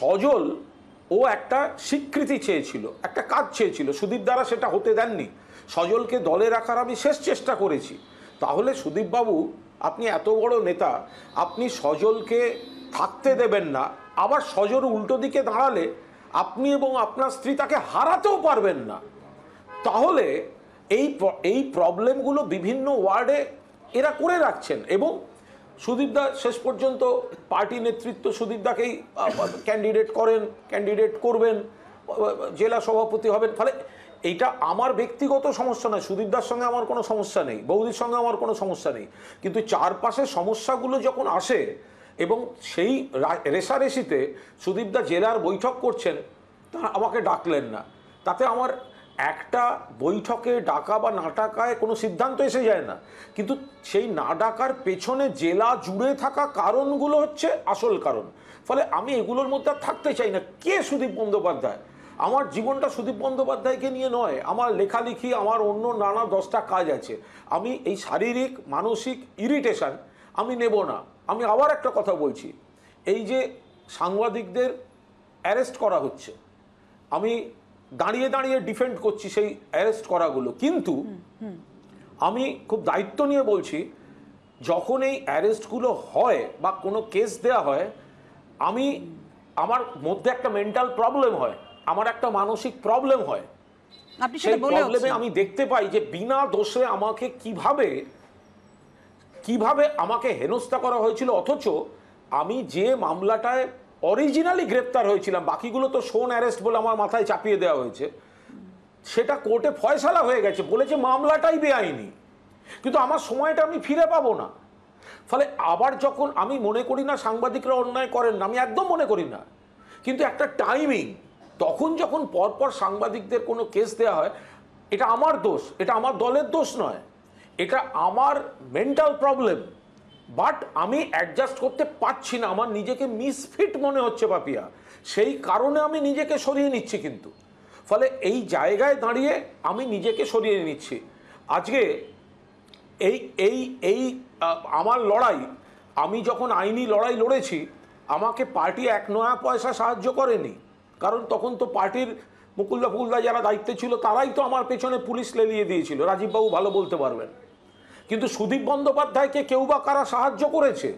সজল ও একটা স্বীকৃতি চেয়েছিল একটা কাজ চেয়েছিল সুদীপ দ্বারা সেটা হতে দেননি সজলকে দলে রাখার আমি শেষ চেষ্টা করেছি তাহলে সুদীপবাবু আপনি এত বড় নেতা আপনি সজলকে থাকতে দেবেন না আবার সজল উল্টো দিকে দাঁড়ালে আপনি এবং আপনার স্ত্রী তাকে হারাতেও পারবেন না তাহলে এই এই প্রবলেমগুলো বিভিন্ন ওয়ার্ডে এরা করে রাখছেন এবং সুদীপ দা শেষ পর্যন্ত পার্টি নেতৃত্ব সুদীপ দাকেই ক্যান্ডিডেট করেন ক্যান্ডিডেট করবেন জেলা সভাপতি হবেন ফলে এইটা আমার ব্যক্তিগত সমস্যা নয় সুদীপদার সঙ্গে আমার কোনো সমস্যা নেই বৌদির সঙ্গে আমার কোনো সমস্যা নেই কিন্তু চারপাশে সমস্যাগুলো যখন আসে এবং সেই রেশারেশিতে সুদীপদা জেলার বৈঠক করছেন তা আমাকে ডাকলেন না তাতে আমার একটা বৈঠকে ডাকা বা না ডাকায় কোনো সিদ্ধান্ত এসে যায় না কিন্তু সেই না ডাকার পেছনে জেলা জুড়ে থাকা কারণগুলো হচ্ছে আসল কারণ ফলে আমি এগুলোর মধ্যে থাকতে চাই না কে সুদীপ বন্দ্যোপাধ্যায় আমার জীবনটা সুদীপ বন্দ্যোপাধ্যায়কে নিয়ে নয় আমার লেখালেখি আমার অন্য নানা দশটা কাজ আছে আমি এই শারীরিক মানসিক ইরিটেশন আমি নেব না আমি আবার একটা কথা বলছি এই যে সাংবাদিকদের অ্যারেস্ট করা হচ্ছে আমি দাঁড়িয়ে দাঁড়িয়ে ডিফেন্ড করছি সেই অ্যারেস্ট করাগুলো কিন্তু আমি খুব দায়িত্ব নিয়ে বলছি যখন এই অ্যারেস্টগুলো হয় বা কোনো কেস দেয়া হয় আমি আমার মধ্যে একটা মেন্টাল প্রবলেম হয় আমার একটা মানসিক প্রবলেম হয় সেই প্রবলেমে আমি দেখতে পাই যে বিনা দোষে আমাকে কিভাবে কিভাবে আমাকে হেনস্থা করা হয়েছিল অথচ আমি যে মামলাটায় অরিজিনালি গ্রেপ্তার হয়েছিলাম বাকিগুলো তো শোন অ্যারেস্ট বলে আমার মাথায় চাপিয়ে দেওয়া হয়েছে সেটা কোর্টে ফয়সালা হয়ে গেছে বলেছে মামলাটাই বেআইনি কিন্তু আমার সময়টা আমি ফিরে পাবো না ফলে আবার যখন আমি মনে করি না সাংবাদিকরা অন্যায় করেন না আমি একদম মনে করি না কিন্তু একটা টাইমিং তখন যখন পরপর সাংবাদিকদের কোনো কেস দেওয়া হয় এটা আমার দোষ এটা আমার দলের দোষ নয় এটা আমার মেন্টাল প্রবলেম বাট আমি অ্যাডজাস্ট করতে পারছি না আমার নিজেকে মিসফিট মনে হচ্ছে পাপিয়া সেই কারণে আমি নিজেকে সরিয়ে নিচ্ছি কিন্তু ফলে এই জায়গায় দাঁড়িয়ে আমি নিজেকে সরিয়ে নিচ্ছি আজকে এই এই এই আমার লড়াই আমি যখন আইনি লড়াই লড়েছি আমাকে পার্টি এক নয়া পয়সা সাহায্য করেনি কারণ তখন তো পার্টির মুকুল্লা ফুকুল্লা যারা দায়িত্বে ছিল তারাই তো আমার পেছনে পুলিশ লেলিয়ে দিয়েছিল রাজীববাবু ভালো বলতে পারবেন কিন্তু সুদীপ বন্দ্যোপাধ্যায়কে কেউ বা কারা সাহায্য করেছে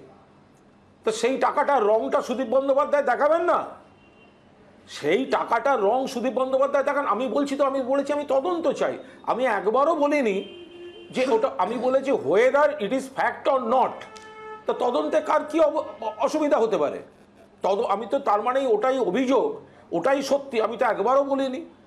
তো সেই টাকাটার রংটা সুদীপ বন্দ্যোপাধ্যায় দেখাবেন না সেই টাকাটা রং সুদীপ বন্দ্যোপাধ্যায় দেখান আমি বলছি তো আমি বলেছি আমি তদন্ত চাই আমি একবারও বলিনি যে ওটা আমি বলেছি whether it is fact or not তা তদন্তে কার কী অসুবিধা হতে পারে তদ আমি তো তার মানে ওটাই অভিযোগ ওটাই সত্যি আমি তো একবারও বলিনি